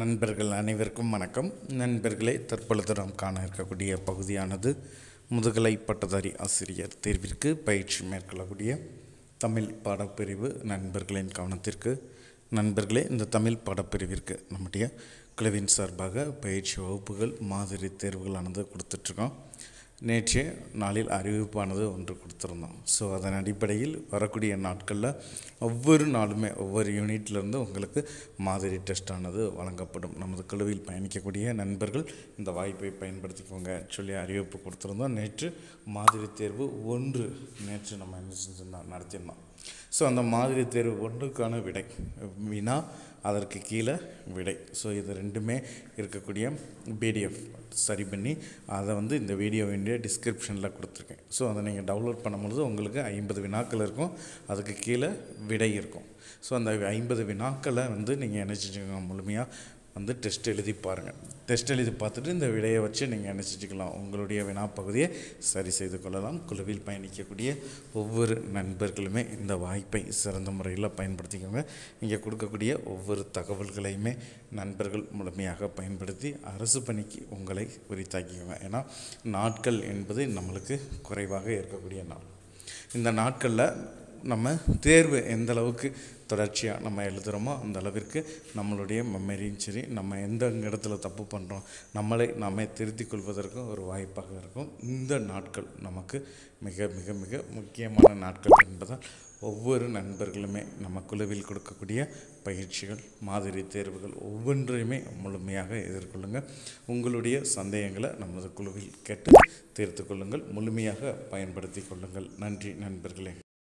நண்பர்கள் அனைவருக்கும் வணக்கம் நண்பர்களே தற்பொழுது நாம் காண இருக்கக்கூடிய பகுதியானது முதுகலை பட்டதாரி ஆசிரியர் தேர்விற்கு பயிற்சி மேற்கொள்ளக்கூடிய தமிழ் பாடப்பிரிவு நண்பர்களின் கவனத்திற்கு நண்பர்களே இந்த தமிழ் பாடப்பிரிவிற்கு நம்முடைய குழுவின் சார்பாக பயிற்சி வகுப்புகள் மாதிரி தேர்வுகளானது கொடுத்துட்ருக்கோம் நேற்று நாளில் அறிவிப்பானது ஒன்று கொடுத்துருந்தோம் ஸோ அதன் அடிப்படையில் வரக்கூடிய நாட்களில் ஒவ்வொரு நாளுமே ஒவ்வொரு யூனிட்லேருந்து உங்களுக்கு மாதிரி டெஸ்டானது வழங்கப்படும் நமது குழுவில் பயணிக்கக்கூடிய நண்பர்கள் இந்த வாய்ப்பை பயன்படுத்திக்கோங்க சொல்லி அறிவிப்பு கொடுத்துருந்தோம் நேற்று மாதிரி தேர்வு ஒன்று நேற்று நம்ம என்ன செஞ்சுருந்தோம் நடத்தியிருந்தோம் ஸோ அந்த மாதிரி தேர்வு ஒன்றுக்கான விடை வினா அதற்கு கீழே விடை ஸோ இது ரெண்டுமே இருக்கக்கூடிய பிடிஎஃப் சரி பண்ணி அதை வந்து இந்த வீடியோ வேண்டிய டிஸ்கிரிப்ஷனில் கொடுத்துருக்கேன் ஸோ அதை நீங்கள் டவுன்லோட் பண்ணும்பொழுது உங்களுக்கு ஐம்பது வினாக்கள் இருக்கும் அதுக்கு கீழே விடை இருக்கும் ஸோ அந்த ஐம்பது வினாக்களை வந்து நீங்கள் என்ன செஞ்சுக்கோங்க முழுமையாக வந்து டெஸ்ட் எழுதி பாருங்கள் டெஸ்ட் எழுதி பார்த்துட்டு இந்த விடையை வச்சு நீங்கள் நினச்சிக்கலாம் உங்களுடைய வினாப்பகுதியை சரி செய்து கொள்ளலாம் குழுவில் பயணிக்கக்கூடிய ஒவ்வொரு நண்பர்களுமே இந்த வாய்ப்பை சிறந்த முறையில் பயன்படுத்திக்கோங்க இங்கே கொடுக்கக்கூடிய ஒவ்வொரு தகவல்களையுமே நண்பர்கள் முழுமையாக பயன்படுத்தி அரசு பணிக்கு உங்களை உரித்தாக்கிக்கோங்க ஏன்னா நாட்கள் என்பது நம்மளுக்கு குறைவாக இருக்கக்கூடிய நாள் இந்த நாட்களில் நம்ம தேர்வு எந்த அளவுக்கு தொடர்ச்சியாக நம்ம எழுதுகிறோமோ அந்த அளவிற்கு நம்மளுடைய மெமரியும் சரி நம்ம எந்த இடத்துல தப்பு பண்ணுறோம் நம்மளை நாமே திருத்திக் கொள்வதற்கும் ஒரு வாய்ப்பாக இருக்கும் இந்த நாட்கள் நமக்கு மிக மிக மிக முக்கியமான நாட்கள் என்பதால் ஒவ்வொரு நண்பர்களுமே நம்ம குழுவில் கொடுக்கக்கூடிய பயிற்சிகள் மாதிரி தேர்வுகள் ஒவ்வொன்றையுமே முழுமையாக எதிர்கொள்ளுங்கள் உங்களுடைய சந்தேகங்களை நமது குழுவில் கேட்டு தீர்த்து கொள்ளுங்கள் முழுமையாக பயன்படுத்தி கொள்ளுங்கள் நன்றி நண்பர்களே